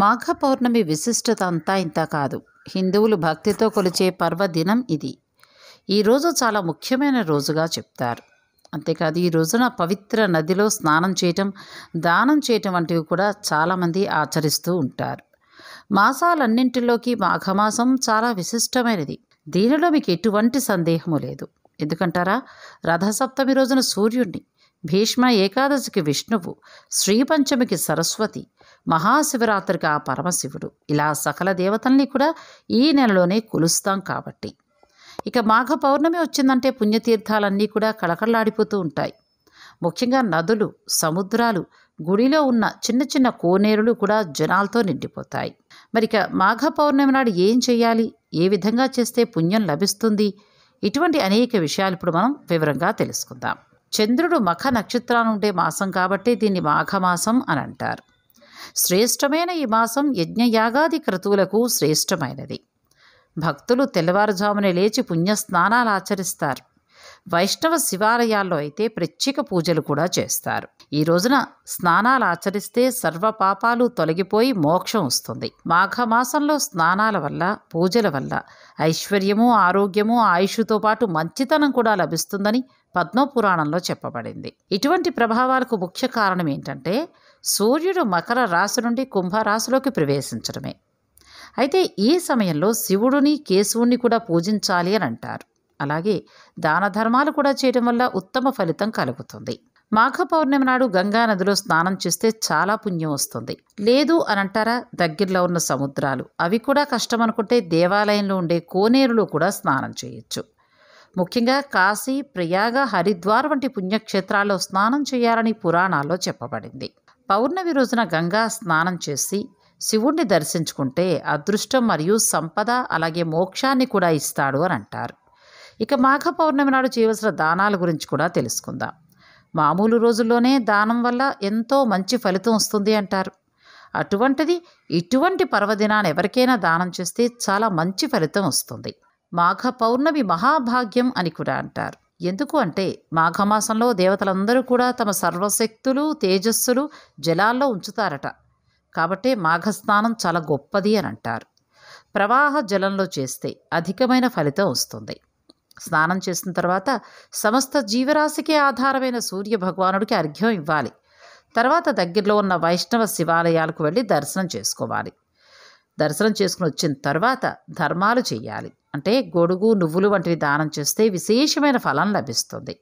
మాఘ పౌర్ణమి విశిష్టత అంతా ఇంత కాదు హిందువులు భక్తితో కొలిచే పర్వదినం ఇది ఈరోజు చాలా ముఖ్యమైన రోజుగా చెప్తారు అంతేకాదు ఈ రోజున పవిత్ర నదిలో స్నానం చేయటం దానం చేయటం వంటివి కూడా చాలామంది ఆచరిస్తూ ఉంటారు మాసాలన్నింటిలోకి మాఘమాసం చాలా విశిష్టమైనది దీనిలో మీకు ఎటువంటి సందేహము లేదు ఎందుకంటారా రథసప్తమి రోజున సూర్యుడిని భీష్మ ఏకాదశికి విష్ణువు శ్రీపంచమికి సరస్వతి మహాశివరాత్రికి ఆ పరమశివుడు ఇలా సకల దేవతల్ని కూడా ఈ నెలలోనే కొలుస్తాం కాబట్టి ఇక మాఘ పౌర్ణమి వచ్చిందంటే పుణ్యతీర్థాలన్నీ కూడా కళకళలాడిపోతూ ఉంటాయి ముఖ్యంగా నదులు సముద్రాలు గుడిలో ఉన్న చిన్న చిన్న కోనేరులు కూడా జనాలతో నిండిపోతాయి మరిక మాఘ పౌర్ణమి నాడు ఏం చేయాలి ఏ విధంగా చేస్తే పుణ్యం లభిస్తుంది ఇటువంటి అనేక విషయాలు ఇప్పుడు మనం వివరంగా తెలుసుకుందాం చంద్రుడు మఖ నక్షత్రాన్ని ఉండే మాసం కాబట్టి దీన్ని మాఘమాసం అని అంటారు శ్రేష్టమైన ఈ మాసం యజ్ఞయాగాది క్రతువులకు శ్రేష్టమైనది భక్తులు తెల్లవారుజామునే లేచి పుణ్యస్నానాలు ఆచరిస్తారు వైష్ణవ శివాలయాల్లో అయితే ప్రత్యేక పూజలు కూడా చేస్తారు ఈ రోజున స్నానాలు ఆచరిస్తే సర్వ పాపాలు తొలగిపోయి మోక్షం వస్తుంది మాఘమాసంలో స్నానాల వల్ల పూజల వల్ల ఐశ్వర్యము ఆరోగ్యము ఆయుషుతో పాటు మంచితనం కూడా లభిస్తుందని పద్మపురాణంలో చెప్పబడింది ఇటువంటి ప్రభావాలకు ముఖ్య కారణం ఏంటంటే సూర్యుడు మకర రాశి నుండి కుంభరాశిలోకి ప్రవేశించడమే అయితే ఈ సమయంలో శివుడిని కేశవుణ్ణి కూడా పూజించాలి అని అంటారు అలాగే దాన ధర్మాలు కూడా చేయడం వల్ల ఉత్తమ ఫలితం కలుగుతుంది మాఘ పౌర్ణమి నాడు గంగా నదిలో స్నానం చేస్తే చాలా పుణ్యం వస్తుంది లేదు అని అంటారా దగ్గరలో ఉన్న సముద్రాలు అవి కూడా కష్టం అనుకుంటే దేవాలయంలో ఉండే కోనేరులో కూడా స్నానం చేయొచ్చు ముఖ్యంగా కాశీ ప్రయాగ హరిద్వార్ వంటి పుణ్యక్షేత్రాల్లో స్నానం చేయాలని పురాణాల్లో చెప్పబడింది పౌర్ణమి రోజున గంగా స్నానం చేసి శివుణ్ణి దర్శించుకుంటే అదృష్టం మరియు సంపద అలాగే మోక్షాన్ని కూడా ఇస్తాడు అని అంటారు ఇక మాఘ పౌర్ణమి నాడు చేయవలసిన దానాల గురించి కూడా తెలుసుకుందాం మామూలు రోజుల్లోనే దానం వల్ల ఎంతో మంచి ఫలితం వస్తుంది అంటారు అటువంటిది ఇటువంటి పర్వదినాన్ని ఎవరికైనా దానం చేస్తే చాలా మంచి ఫలితం వస్తుంది మాఘ పౌర్ణమి మహాభాగ్యం అని కూడా అంటారు ఎందుకు అంటే మాఘమాసంలో దేవతలందరూ కూడా తమ సర్వశక్తులు తేజస్సులు జలాల్లో ఉంచుతారట కాబట్టి మాఘస్నానం చాలా గొప్పది అని అంటారు ప్రవాహ జలంలో చేస్తే అధికమైన ఫలితం వస్తుంది స్నానం చేసిన తర్వాత సమస్త జీవరాశికి ఆధారమైన సూర్య భగవానుడికి అర్ఘ్యం ఇవ్వాలి తర్వాత దగ్గరలో ఉన్న వైష్ణవ శివాలయాలకు వెళ్ళి దర్శనం చేసుకోవాలి దర్శనం చేసుకుని వచ్చిన తర్వాత ధర్మాలు చేయాలి అంటే గొడుగు నువ్వులు వంటివి దానం చేస్తే విశేషమైన ఫలం లభిస్తుంది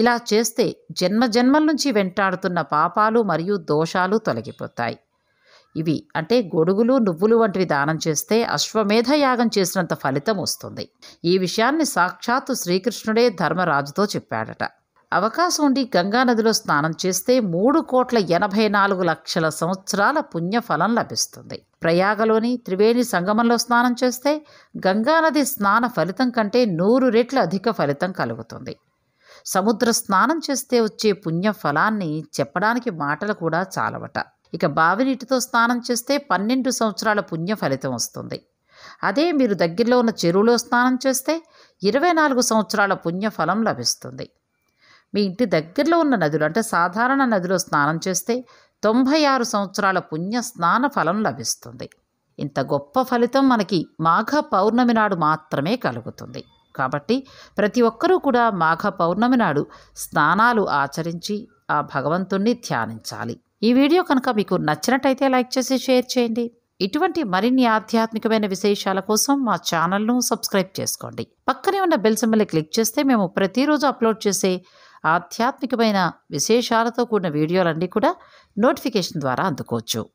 ఇలా చేస్తే జన్మ జన్మల నుంచి వెంటాడుతున్న పాపాలు మరియు దోషాలు తొలగిపోతాయి ఇవి అంటే గొడుగులు నువ్వులు వంటివి దానం చేస్తే అశ్వమేధ యాగం చేసినంత ఫలితం వస్తుంది ఈ విషయాన్ని సాక్షాత్తు శ్రీకృష్ణుడే ధర్మరాజుతో చెప్పాడట అవకాశం ఉండి గంగానదిలో స్నానం చేస్తే మూడు కోట్ల ఎనభై నాలుగు లక్షల సంవత్సరాల పుణ్యఫలం లభిస్తుంది ప్రయాగలోని త్రివేణి సంగమంలో స్నానం చేస్తే గంగానది స్నాన ఫలితం కంటే నూరు రెట్లు అధిక ఫలితం కలుగుతుంది సముద్ర స్నానం చేస్తే వచ్చే పుణ్యఫలాన్ని చెప్పడానికి మాటలు కూడా చాలవట ఇక బావినీటితో స్నానం చేస్తే పన్నెండు సంవత్సరాల పుణ్య ఫలితం వస్తుంది అదే మీరు దగ్గరలో ఉన్న చెరువులో స్నానం చేస్తే ఇరవై నాలుగు సంవత్సరాల పుణ్య ఫలం లభిస్తుంది మీ ఇంటి దగ్గరలో ఉన్న నదులు అంటే సాధారణ నదిలో స్నానం చేస్తే తొంభై ఆరు సంవత్సరాల పుణ్య స్నాన ఫలం లభిస్తుంది ఇంత గొప్ప ఫలితం మనకి మాఘ పౌర్ణమి నాడు మాత్రమే కలుగుతుంది కాబట్టి ప్రతి ఒక్కరూ కూడా మాఘ పౌర్ణమి నాడు స్నానాలు ఆచరించి ఆ భగవంతుణ్ణి ధ్యానించాలి ఈ వీడియో కనుక మీకు నచ్చినట్టయితే లైక్ చేసి షేర్ చేయండి ఇటువంటి మరిన్ని ఆధ్యాత్మికమైన విశేషాల కోసం మా ఛానల్ను సబ్స్క్రైబ్ చేసుకోండి పక్కనే ఉన్న బెల్ సింబల్ క్లిక్ చేస్తే మేము ప్రతిరోజు అప్లోడ్ చేసే ఆధ్యాత్మికమైన విశేషాలతో కూడిన వీడియోలన్నీ కూడా నోటిఫికేషన్ ద్వారా అందుకోవచ్చు